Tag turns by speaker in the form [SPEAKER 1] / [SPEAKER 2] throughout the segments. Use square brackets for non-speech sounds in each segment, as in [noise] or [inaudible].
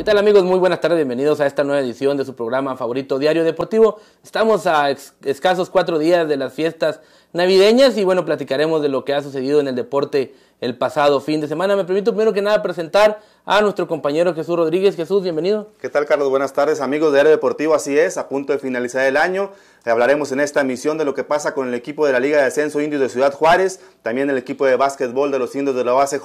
[SPEAKER 1] ¿Qué tal amigos? Muy buenas tardes, bienvenidos a esta nueva edición de su programa favorito Diario Deportivo. Estamos a escasos cuatro días de las fiestas navideñas y bueno, platicaremos de lo que ha sucedido en el deporte el pasado fin de semana. Me permito primero que nada presentar a nuestro compañero Jesús Rodríguez. Jesús, bienvenido.
[SPEAKER 2] ¿Qué tal, Carlos? Buenas tardes, amigos de Aero Deportivo. Así es, a punto de finalizar el año. Hablaremos en esta emisión de lo que pasa con el equipo de la Liga de Ascenso Indios de Ciudad Juárez, también el equipo de básquetbol de los Indios de la Base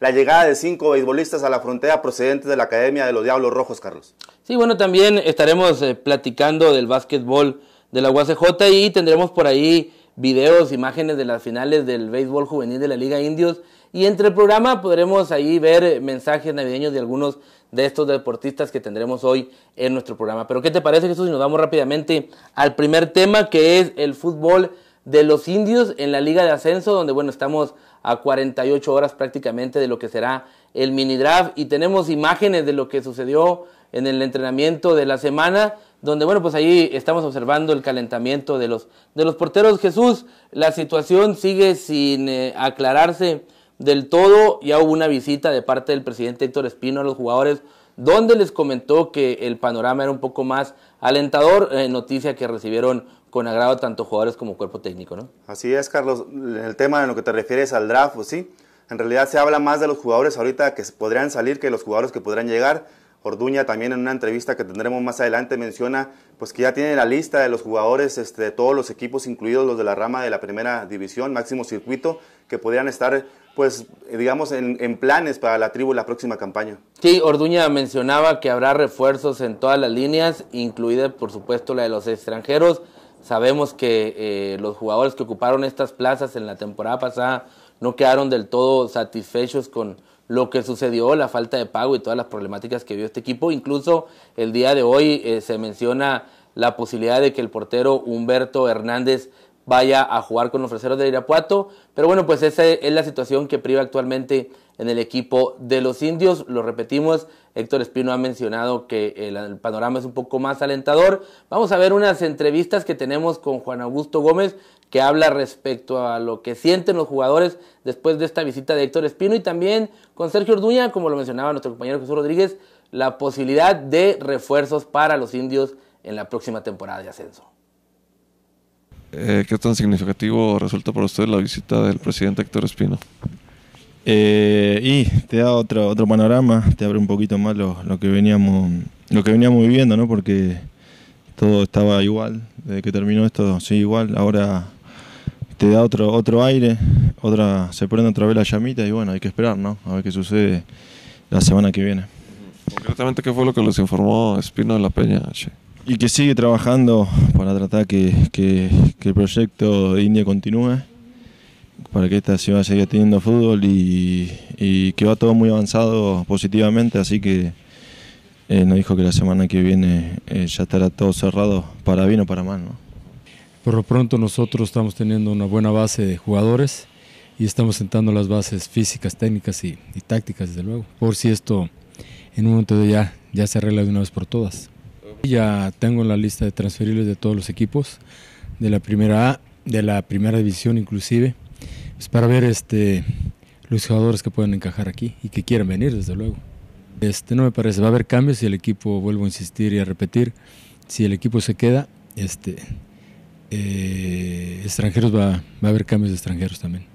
[SPEAKER 2] la llegada de cinco beisbolistas a la frontera procedentes de la Academia de los Diablos Rojos, Carlos.
[SPEAKER 1] Sí, bueno, también estaremos eh, platicando del básquetbol de la UACJ y tendremos por ahí videos, imágenes de las finales del béisbol juvenil de la Liga Indios y entre el programa podremos ahí ver eh, mensajes navideños de algunos de estos deportistas que tendremos hoy en nuestro programa. Pero ¿qué te parece Jesús si nos vamos rápidamente al primer tema que es el fútbol de los indios en la liga de ascenso donde bueno estamos a 48 horas prácticamente de lo que será el mini draft y tenemos imágenes de lo que sucedió en el entrenamiento de la semana donde bueno pues ahí estamos observando el calentamiento de los de los porteros Jesús la situación sigue sin eh, aclararse del todo, ya hubo una visita de parte del presidente Héctor Espino a los jugadores, donde les comentó que el panorama era un poco más alentador, eh, noticia que recibieron con agrado tanto jugadores como cuerpo técnico, ¿no?
[SPEAKER 2] Así es, Carlos. El tema en lo que te refieres al draft, pues sí. En realidad se habla más de los jugadores ahorita que podrían salir que los jugadores que podrían llegar. Orduña también en una entrevista que tendremos más adelante menciona pues que ya tiene la lista de los jugadores este, de todos los equipos, incluidos los de la rama de la primera división, máximo circuito, que podrían estar pues digamos en, planes para la tribu la próxima campaña.
[SPEAKER 1] Sí, Orduña mencionaba que habrá refuerzos en todas las líneas, incluida por supuesto la de los extranjeros. Sabemos que eh, los jugadores que ocuparon estas plazas en la temporada pasada no quedaron del todo satisfechos con, lo que sucedió, la falta de pago y todas las problemáticas que vio este equipo. Incluso el día de hoy eh, se menciona la posibilidad de que el portero Humberto Hernández vaya a jugar con los freseros de Irapuato. Pero bueno, pues esa es la situación que priva actualmente en el equipo de los indios. Lo repetimos, Héctor Espino ha mencionado que el, panorama es un poco más alentador. Vamos a ver unas entrevistas que tenemos con Juan Augusto Gómez, que habla respecto a lo que sienten los jugadores después de esta visita de Héctor Espino y también con Sergio Orduña, como lo mencionaba nuestro compañero Jesús Rodríguez, la posibilidad de refuerzos para los indios en la próxima temporada de ascenso.
[SPEAKER 3] Eh, ¿Qué tan significativo resulta para usted la visita del presidente Héctor Espino?
[SPEAKER 2] Eh, y te da otro, otro panorama, te abre un poquito más lo, que veníamos, lo que veníamos viviendo, ¿no? Porque todo estaba igual, desde que terminó esto, sí, igual, ahora te da otro, otro aire, otra, se prende otra vez la llamita y bueno, hay que esperar, ¿no? A ver qué sucede la semana
[SPEAKER 3] que viene. Concretamente, ¿qué fue lo que les informó Espino de la Peña?
[SPEAKER 2] Y que sigue trabajando para tratar que, que el proyecto de India continúe para que esta ciudad siga teniendo fútbol y, que va todo muy avanzado positivamente, así que eh, nos dijo que la semana que viene eh, ya estará todo cerrado,
[SPEAKER 4] para bien o para mal. Por lo pronto nosotros estamos teniendo una buena base de jugadores y estamos sentando las bases físicas, técnicas y, tácticas, desde luego, por si esto en un momento de ya, ya se arregla de una vez por todas. Ya tengo la lista de transferibles de todos los equipos, de la primera A, de la primera división inclusive, pues para ver este, los jugadores que pueden encajar aquí y que quieran venir, desde luego. Este, no me parece, va a haber cambios si el equipo, vuelvo a insistir y a repetir, si el equipo se queda, este, eh, extranjeros va, a haber cambios de extranjeros también.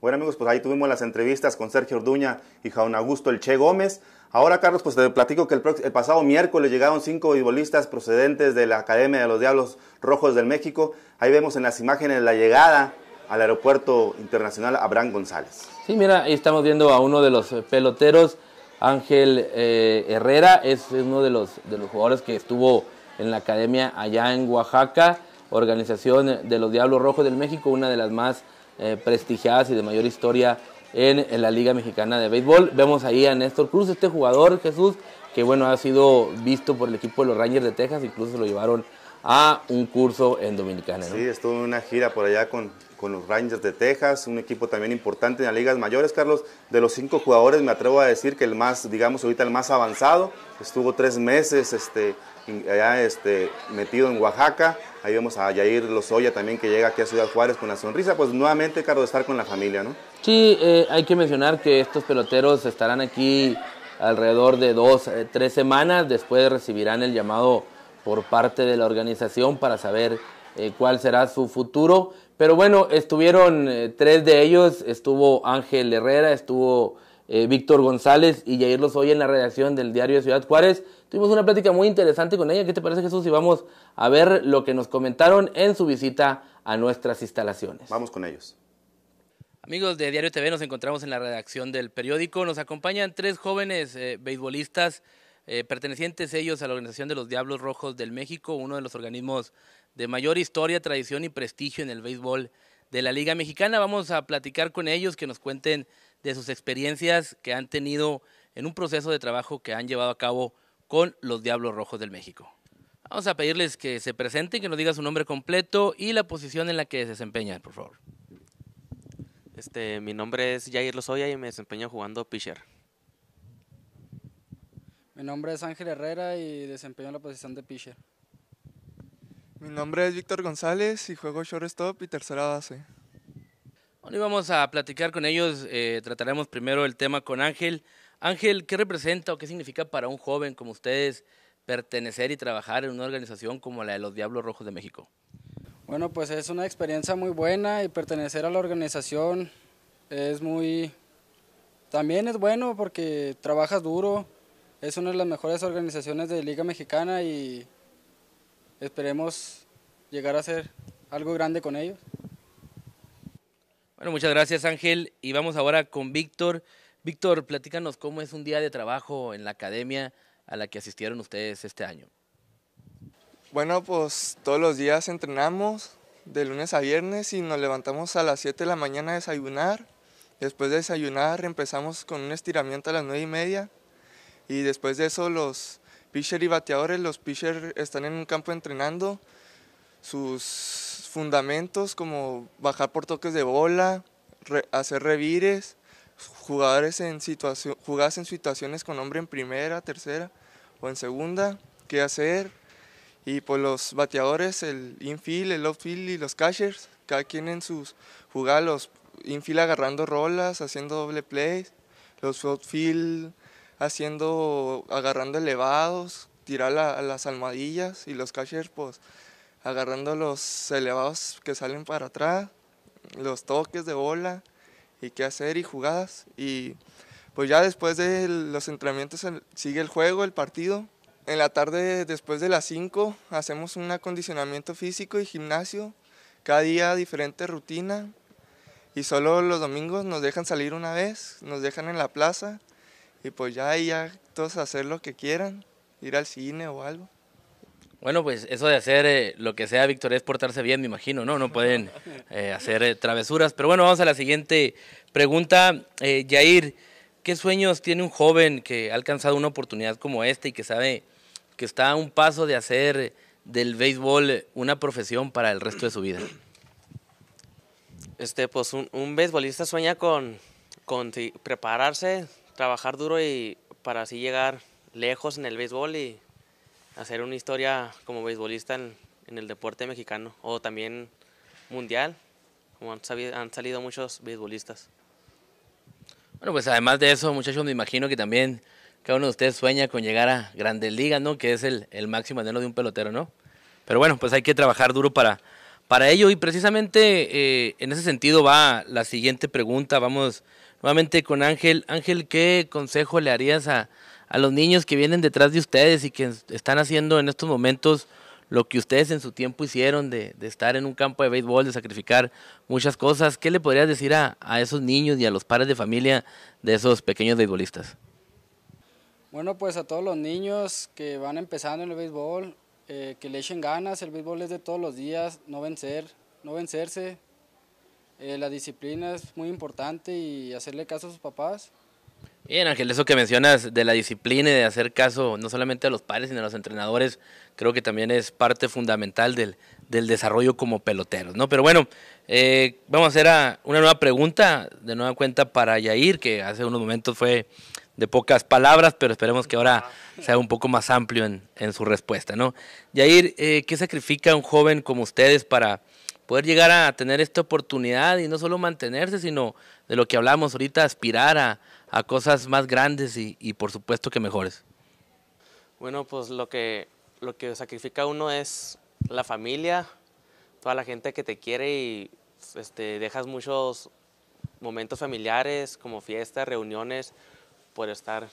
[SPEAKER 2] Bueno amigos, pues ahí tuvimos las entrevistas con Sergio Orduña y Juan Augusto El Che Gómez. Ahora Carlos, pues te platico que el, pasado miércoles llegaron cinco futbolistas procedentes de la Academia de los Diablos Rojos del México. Ahí vemos en las imágenes la llegada al Aeropuerto Internacional Abraham González.
[SPEAKER 1] Sí, mira, ahí estamos viendo a uno de los eh, peloteros, Ángel eh, Herrera, es, uno de los, de los jugadores que estuvo en la academia allá en Oaxaca, organización de los Diablos Rojos del México, una de las más eh, prestigiadas y de mayor historia en, la Liga Mexicana de Béisbol. Vemos ahí a Néstor Cruz, este jugador, Jesús, que bueno, ha sido visto por el equipo de los Rangers de Texas, incluso se lo llevaron a un curso en Dominicana. Sí,
[SPEAKER 2] estuve en una gira por allá con, los Rangers de Texas, un equipo también importante en las ligas mayores, Carlos. De los cinco jugadores me atrevo a decir que el más, digamos ahorita el más avanzado, estuvo tres meses este, allá este, metido en Oaxaca. Ahí vemos a Yair Lozoya también que llega aquí a Ciudad Juárez con la sonrisa. Pues nuevamente, Carlos, estar con la familia, ¿no?
[SPEAKER 1] Sí, eh, hay que mencionar que estos peloteros estarán aquí alrededor de dos, eh, tres semanas. Después recibirán el llamado por parte de la organización para saber eh, cuál será su futuro. Pero bueno, estuvieron eh, tres de ellos, estuvo Ángel Herrera, estuvo eh, Víctor González y los hoy en la redacción del diario de Ciudad Juárez. Tuvimos una plática muy interesante con ella. ¿Qué te parece Jesús? Y vamos a ver lo que nos comentaron en su visita a nuestras instalaciones. Vamos con ellos. Amigos de Diario TV, nos encontramos en la redacción del periódico. Nos acompañan tres jóvenes beisbolistas eh, pertenecientes ellos a la Organización de los Diablos Rojos del México, uno de los organismos de mayor historia, tradición y prestigio en el béisbol de la Liga Mexicana. Vamos a platicar con ellos, que nos cuenten de sus experiencias que han tenido en un proceso de trabajo que han llevado a cabo con los Diablos Rojos del México. Vamos a pedirles que
[SPEAKER 5] se presenten, que nos diga su nombre completo y la posición en la que desempeñan, por favor. Este, mi nombre es Jair Lozoya y me desempeño jugando pitcher.
[SPEAKER 4] Mi nombre es Ángel Herrera y desempeño la posición de pitcher.
[SPEAKER 3] Mi nombre es Víctor González y juego shortstop y tercera base.
[SPEAKER 1] Bueno, vamos a platicar con ellos, eh, trataremos primero el tema con Ángel. Ángel, ¿qué representa o qué significa para un joven como ustedes pertenecer y trabajar en una organización como la de los Diablos Rojos de México?
[SPEAKER 4] Bueno, pues es una experiencia muy buena y pertenecer a la organización es muy... También es bueno porque trabajas duro, es una de las mejores organizaciones de Liga Mexicana y esperemos llegar a hacer algo grande con ellos.
[SPEAKER 1] Bueno, muchas gracias Ángel y vamos ahora con Víctor. Víctor, platícanos cómo es un día de
[SPEAKER 3] trabajo en la academia a la que asistieron ustedes este año. Bueno, pues todos los días entrenamos de lunes a viernes y nos levantamos a las 7 de la mañana a desayunar. Después de desayunar empezamos con un estiramiento a las 9 y media y después de eso los pitcher y bateadores, los pitcher están en un campo entrenando sus fundamentos como bajar por toques de bola, hacer revires, jugadores en jugadas en situaciones con hombre en primera, tercera o en segunda, qué hacer. Y por pues los bateadores, el infield, el outfield y los catchers, cada quien en sus jugadas, los infield agarrando rolas, haciendo doble play, los outfield haciendo, agarrando elevados, tirar las almohadillas y los catchers, pues, agarrando los elevados que salen para atrás, los toques de bola y qué hacer y jugadas. Y pues ya después de los entrenamientos sigue el juego, el partido. En la tarde, después de las 5, hacemos un acondicionamiento físico y gimnasio. Cada día diferente rutina. Y solo los domingos nos dejan salir una vez, nos dejan en la plaza y pues ya hay ya todos hacer lo que quieran, ir al cine o algo. Bueno, pues eso de
[SPEAKER 1] hacer eh, lo que sea, victoria es portarse bien, me imagino, ¿no? No pueden [laughs] eh, hacer eh, travesuras. Pero bueno, vamos a la siguiente pregunta. Jair ¿qué sueños tiene un joven que ha alcanzado una oportunidad como esta y que sabe que está a un paso de hacer del béisbol una profesión para el resto de su vida?
[SPEAKER 5] Este, pues un, un beisbolista sueña con, con prepararse, trabajar duro y para así llegar lejos en el béisbol y hacer una historia como beisbolista en, el deporte mexicano o también mundial, como han, salido muchos beisbolistas.
[SPEAKER 1] Bueno, pues además de eso, muchachos, me imagino que también cada uno de ustedes sueña con llegar a Grandes Ligas, ¿no? Que es el, máximo anhelo de un pelotero, ¿no? Pero bueno, pues hay que trabajar duro para, para ello y precisamente eh, en ese sentido va la siguiente pregunta. Vamos nuevamente con Ángel. Ángel, ¿qué consejo le harías a, a los niños que vienen detrás de ustedes y que están haciendo en estos momentos lo que ustedes en su tiempo hicieron de, de estar en un campo de béisbol, de sacrificar muchas cosas? ¿Qué le podrías decir a, esos niños y a los padres de familia de esos pequeños beisbolistas?
[SPEAKER 4] Bueno, pues a todos los niños que van empezando en el béisbol, eh, que le echen ganas, el béisbol es de todos los días, no vencer, no vencerse, eh, la disciplina es muy importante y hacerle caso a sus papás.
[SPEAKER 1] Bien, Ángel, eso que mencionas de la disciplina y de hacer caso no solamente a los padres, sino a los entrenadores, creo que también es parte fundamental del, desarrollo como peloteros, ¿no? Pero bueno, eh, vamos a hacer una nueva pregunta, de nueva cuenta para Yair, que hace unos momentos fue de pocas palabras, pero esperemos que ahora sea un poco más amplio en, su respuesta, ¿no? Yair, eh, ¿qué sacrifica un joven como ustedes para poder llegar a tener esta oportunidad y no solo mantenerse, sino de lo que hablamos ahorita, aspirar a, cosas más grandes y, por supuesto que mejores.
[SPEAKER 5] Bueno, pues lo que, lo que sacrifica uno es la familia, toda la gente que te quiere y este, dejas muchos momentos familiares como fiestas, reuniones, por estar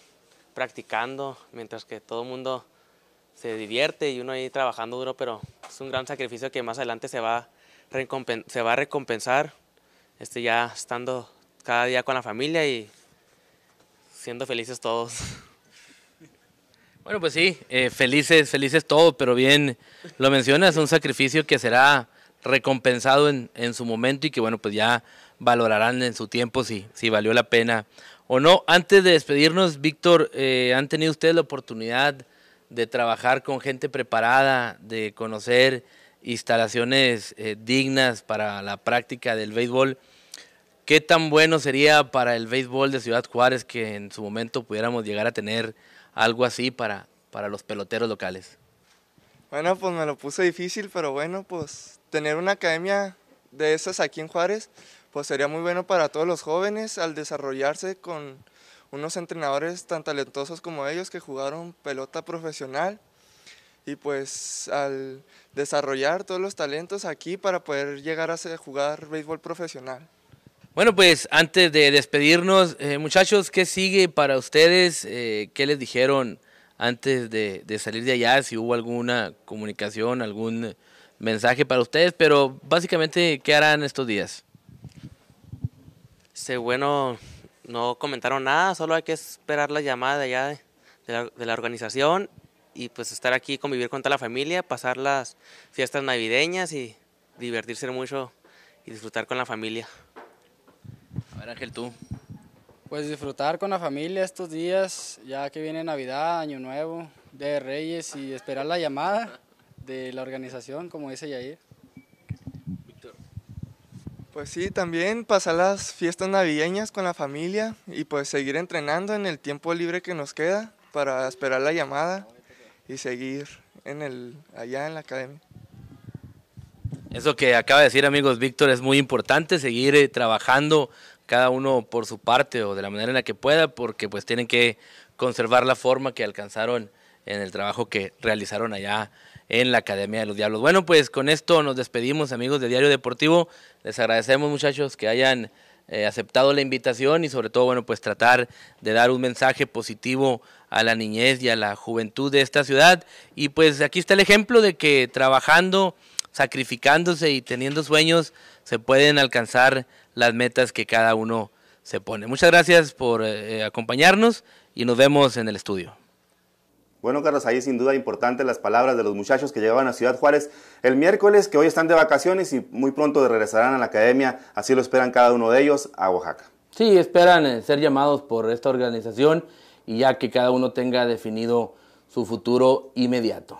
[SPEAKER 5] practicando, mientras que todo el mundo se divierte y uno ahí trabajando duro, pero es un gran sacrificio que más adelante se va se va a recompensar este, ya estando cada día con la familia y siendo felices todos. [laughs] Bueno, pues sí,
[SPEAKER 1] eh, felices, felices todos, pero bien, lo mencionas, un sacrificio que será recompensado en, en, su momento y que bueno, pues ya valorarán en su tiempo si, si valió la pena o no. Antes de despedirnos, Víctor, eh, ¿han tenido ustedes la oportunidad de trabajar con gente preparada, de conocer instalaciones eh, dignas para la práctica del béisbol. ¿Qué tan bueno sería para el béisbol de Ciudad Juárez que en su momento pudiéramos llegar a tener algo así para, para los peloteros locales?
[SPEAKER 3] Bueno, pues me lo puse difícil, pero bueno, pues tener una academia de esas aquí en Juárez, pues sería muy bueno para todos los jóvenes al desarrollarse con unos entrenadores tan talentosos como ellos que jugaron pelota profesional y pues al desarrollar todos los talentos aquí para poder llegar a jugar béisbol profesional.
[SPEAKER 1] Bueno, pues antes de despedirnos, eh, muchachos, ¿qué sigue para ustedes? Eh, ¿Qué les dijeron antes de, salir de allá? Si hubo alguna comunicación, algún mensaje para ustedes, pero básicamente, ¿qué harán estos días?
[SPEAKER 5] Sí, bueno, no comentaron nada, solo hay que esperar la llamada de allá de la organización y pues estar aquí, convivir con toda la familia, pasar las fiestas navideñas y divertirse mucho y disfrutar con la familia. A ver Ángel, tú.
[SPEAKER 4] Pues disfrutar con la familia estos días, ya que viene Navidad, Año Nuevo, de Reyes y esperar la llamada de la organización,
[SPEAKER 3] como dice Víctor. Pues sí, también pasar las fiestas navideñas con la familia y pues seguir entrenando en el tiempo libre que nos queda para esperar la llamada y seguir en el, allá en la academia.
[SPEAKER 1] Eso que acaba de decir amigos Víctor es muy importante, seguir eh, trabajando cada uno por su parte o de la manera en la que pueda, porque pues tienen que conservar la forma que alcanzaron en el trabajo que realizaron allá en la Academia de los Diablos. Bueno, pues con esto nos despedimos amigos de Diario Deportivo, les agradecemos muchachos que hayan eh, aceptado la invitación y sobre todo, bueno, pues tratar de dar un mensaje positivo a la niñez y a la juventud de esta ciudad. Y pues aquí está el ejemplo de que trabajando, sacrificándose y teniendo sueños, se pueden alcanzar las metas que cada uno se pone. Muchas gracias por eh, eh, acompañarnos y nos vemos en el estudio.
[SPEAKER 2] Bueno, Carlos, ahí sin duda importante las palabras de los muchachos que llegaban a Ciudad Juárez el miércoles, que hoy están de vacaciones y muy pronto regresarán a la academia, así lo esperan cada uno de ellos, a Oaxaca.
[SPEAKER 1] Sí, esperan eh, ser llamados por esta organización y ya que cada uno tenga definido su futuro inmediato.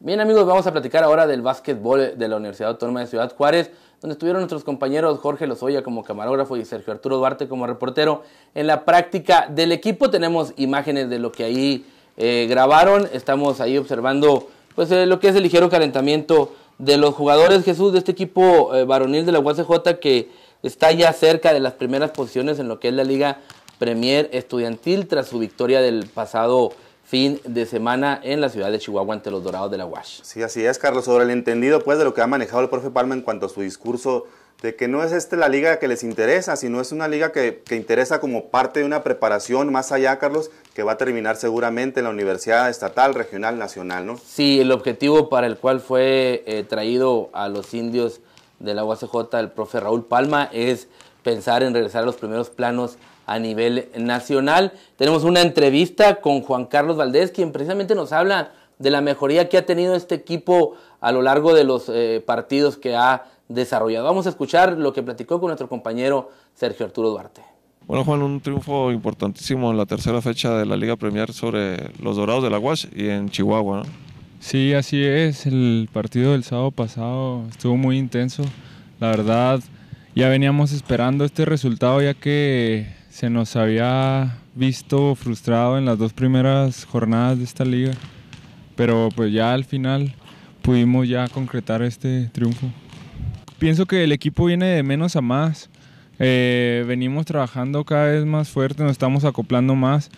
[SPEAKER 1] Bien amigos, vamos a platicar ahora del básquetbol de la Universidad Autónoma de Ciudad Juárez, donde estuvieron nuestros compañeros Jorge Lozoya como camarógrafo y Sergio Arturo Duarte como reportero. En la práctica del equipo tenemos imágenes de lo que ahí eh, grabaron, estamos ahí observando pues eh, lo que es el ligero calentamiento de los jugadores Jesús de este equipo eh, varonil de la UACJ que está ya cerca de las primeras posiciones en lo que es la liga Premier Estudiantil tras su victoria del pasado fin de semana en la ciudad de Chihuahua ante los Dorados de la UASH. Sí,
[SPEAKER 2] así es, Carlos. Sobre el entendido pues de lo que ha manejado el profe Palma en cuanto a su discurso de que no es esta la liga que les interesa, sino es una liga que, interesa como parte de una preparación más allá, Carlos, que va a terminar seguramente en la universidad estatal, regional, nacional, ¿no?
[SPEAKER 1] Sí, el objetivo para el cual fue eh, traído a los indios de la UACJ el profe Raúl Palma es pensar en regresar a los primeros planos a nivel nacional. Tenemos una entrevista con Juan Carlos Valdés, quien precisamente nos habla de la mejoría que ha tenido este equipo a lo largo de los eh, partidos que ha desarrollado. Vamos a escuchar lo que platicó con nuestro compañero Sergio Arturo Duarte.
[SPEAKER 3] Bueno, Juan, un triunfo importantísimo en la tercera fecha de la Liga Premier sobre los Dorados de la UAS y en Chihuahua. ¿no? Sí, así es. El partido del sábado pasado estuvo muy intenso. La verdad, ya veníamos esperando este resultado ya que se nos había visto frustrado en las dos primeras jornadas de esta liga, pero pues ya al final pudimos ya concretar este triunfo. Pienso que el equipo viene de menos a más, eh, venimos trabajando cada vez más fuerte, nos estamos acoplando más.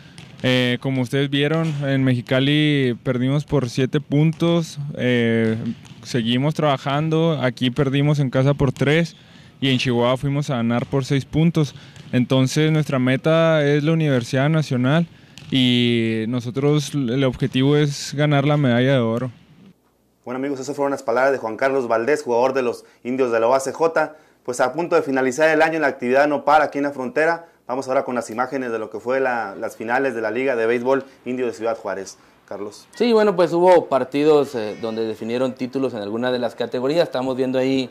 [SPEAKER 3] Eh, como ustedes vieron, en Mexicali perdimos por 7 puntos, eh, seguimos trabajando, aquí perdimos en casa por 3 y en Chihuahua fuimos a ganar por seis puntos. Entonces nuestra meta es la Universidad Nacional y nosotros el objetivo es ganar la medalla de oro.
[SPEAKER 2] Bueno amigos, esas fueron las palabras de Juan Carlos Valdés, jugador de los indios de la OACJ. Pues a punto de finalizar el año la actividad no para aquí en la frontera. Vamos ahora con las imágenes de lo que fue las finales de la Liga de Béisbol Indio de Ciudad Juárez. Carlos.
[SPEAKER 1] Sí, bueno, pues hubo partidos eh, donde definieron títulos en alguna de las categorías. Estamos viendo ahí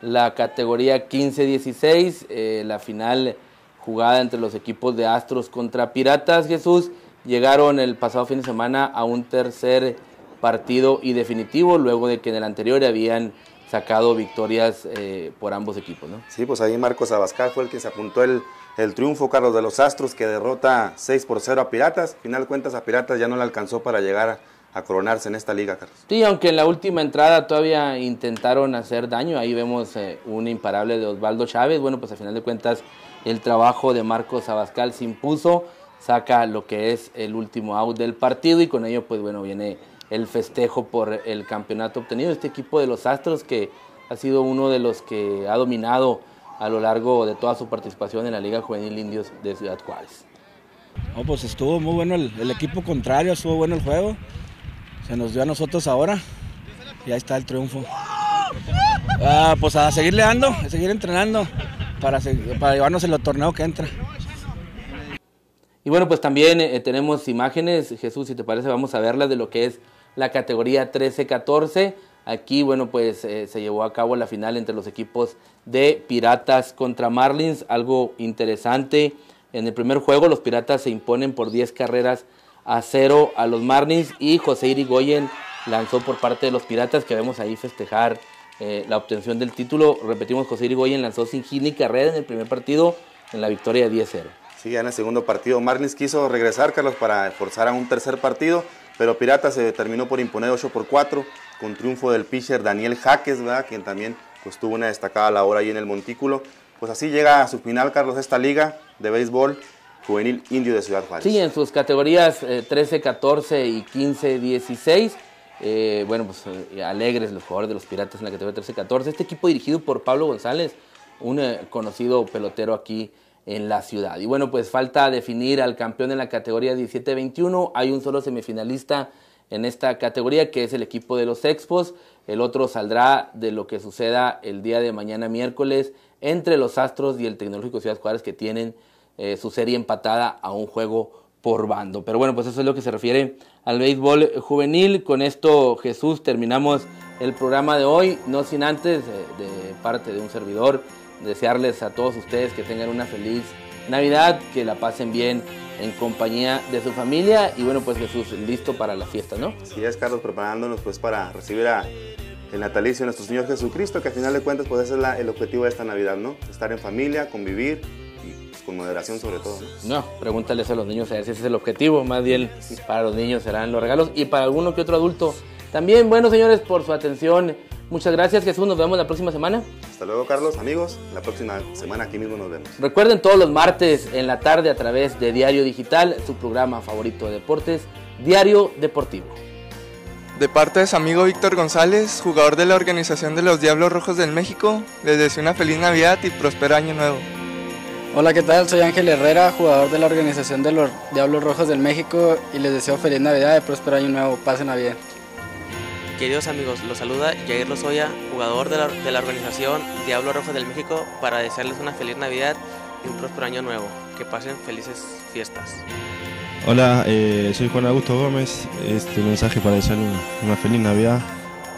[SPEAKER 1] la categoría 15-16, eh, la final jugada entre los equipos de Astros contra Piratas, Jesús, llegaron el pasado fin de semana a un tercer partido y definitivo, luego
[SPEAKER 2] de que en el anterior habían sacado victorias eh, por ambos equipos, Sí, pues ahí Marcos Abascal fue el que se apuntó el, el triunfo, Carlos, de los Astros, que derrota 6 por 0 a Piratas. Final cuentas, a Piratas ya no le alcanzó para llegar a a coronarse en esta liga, Carlos.
[SPEAKER 1] Sí, aunque en la última entrada todavía intentaron hacer daño, ahí vemos eh, un imparable de Osvaldo Chávez, bueno, pues a final de cuentas el trabajo de Marcos Abascal se impuso, saca lo que es el último out del partido y con ello pues bueno viene el festejo por el campeonato obtenido, este equipo de los Astros que ha sido uno de los que ha dominado a lo largo de toda su participación en la Liga Juvenil Indios de Ciudad Juárez.
[SPEAKER 4] No, pues estuvo muy bueno el equipo contrario, estuvo bueno el juego se nos dio a nosotros ahora y ahí está el triunfo. Ah, pues a seguirle dando, a seguir entrenando para, para llevarnos el torneo que entra. Y bueno, pues también eh,
[SPEAKER 1] tenemos imágenes, Jesús, si te parece, vamos a verlas de lo que es la categoría 13-14. Aquí, bueno, pues eh, se llevó a cabo la final entre los equipos de Piratas contra Marlins, algo interesante. En el primer juego los Piratas se imponen por 10 carreras a cero a los Marlins y José Irigoyen lanzó por parte de los Piratas que vemos ahí festejar eh, la obtención del título. Repetimos, José Irigoyen lanzó sin hit carrera
[SPEAKER 2] en el primer partido en la victoria de 10-0. Sí, ya en el segundo partido Marlins quiso regresar, Carlos, para forzar a un tercer partido, pero Piratas se terminó por imponer 8 por 4 con triunfo del pitcher Daniel Jaques, ¿verdad? quien también pues, tuvo una destacada labor ahí en el montículo. Pues así llega a su final, Carlos, esta liga de béisbol Juvenil Indio de Ciudad Juárez. Sí, en
[SPEAKER 1] sus categorías 13, eh, 14 y 15, 16. Eh, bueno, pues eh, alegres los jugadores de los Piratas en la categoría 13-14. Este equipo dirigido por Pablo González, un conocido pelotero aquí en la ciudad. Y bueno, pues falta definir al campeón en la categoría 17-21. Hay un solo semifinalista en esta categoría que es el equipo de los Expos. El otro saldrá de lo que suceda el día de mañana miércoles entre los Astros y el Tecnológico Ciudad Juárez que tienen eh, su serie empatada a un juego por bando. Pero bueno, pues eso es lo que se refiere al béisbol juvenil. Con esto, Jesús, terminamos el programa de hoy, no sin antes, eh, de, parte de un servidor, desearles a todos ustedes que tengan una feliz Navidad, que la pasen bien en compañía de su
[SPEAKER 2] familia y bueno, pues Jesús, listo para la fiesta, ¿no? Sí, es Carlos, preparándonos pues para recibir a el natalicio de nuestro Señor Jesucristo, que al final de cuentas pues ese es el objetivo de esta Navidad, ¿no? Estar en familia, convivir con moderación sobre todo.
[SPEAKER 1] ¿no? pregúntales a los niños a ver si ese es el objetivo, más bien para los niños serán los regalos y para alguno que otro adulto. También, bueno señores, por su atención. Muchas gracias Jesús, nos vemos la próxima semana.
[SPEAKER 2] Hasta luego Carlos, amigos, la próxima semana aquí mismo nos vemos.
[SPEAKER 1] Recuerden todos los martes en la tarde a través de Diario Digital, su programa
[SPEAKER 3] favorito de deportes, Diario Deportivo. De parte de su amigo Víctor González, jugador de la organización de los Diablos Rojos del México, les deseo una feliz Navidad y próspero año nuevo. Hola, ¿qué tal? Soy Ángel Herrera, jugador de la organización de los Diablos Rojos del
[SPEAKER 4] México y les deseo feliz Navidad y próspero año nuevo. Pase Navidad.
[SPEAKER 5] Queridos amigos, los saluda Jair Lozoya, jugador de la, de la organización Diablos Rojos del México, para desearles una feliz Navidad y un próspero año nuevo. Que pasen felices fiestas.
[SPEAKER 2] Hola, eh, soy Juan Augusto Gómez. Este mensaje para desearles una feliz Navidad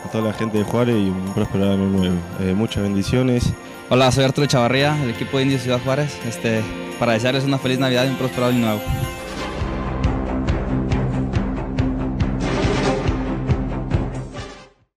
[SPEAKER 2] a toda la gente de Juárez y un próspero año nuevo. Eh, muchas bendiciones Hola, soy Arturo Chavarría, del equipo de Indios Ciudad Juárez, este, para desearles una feliz Navidad y un próspero año nuevo.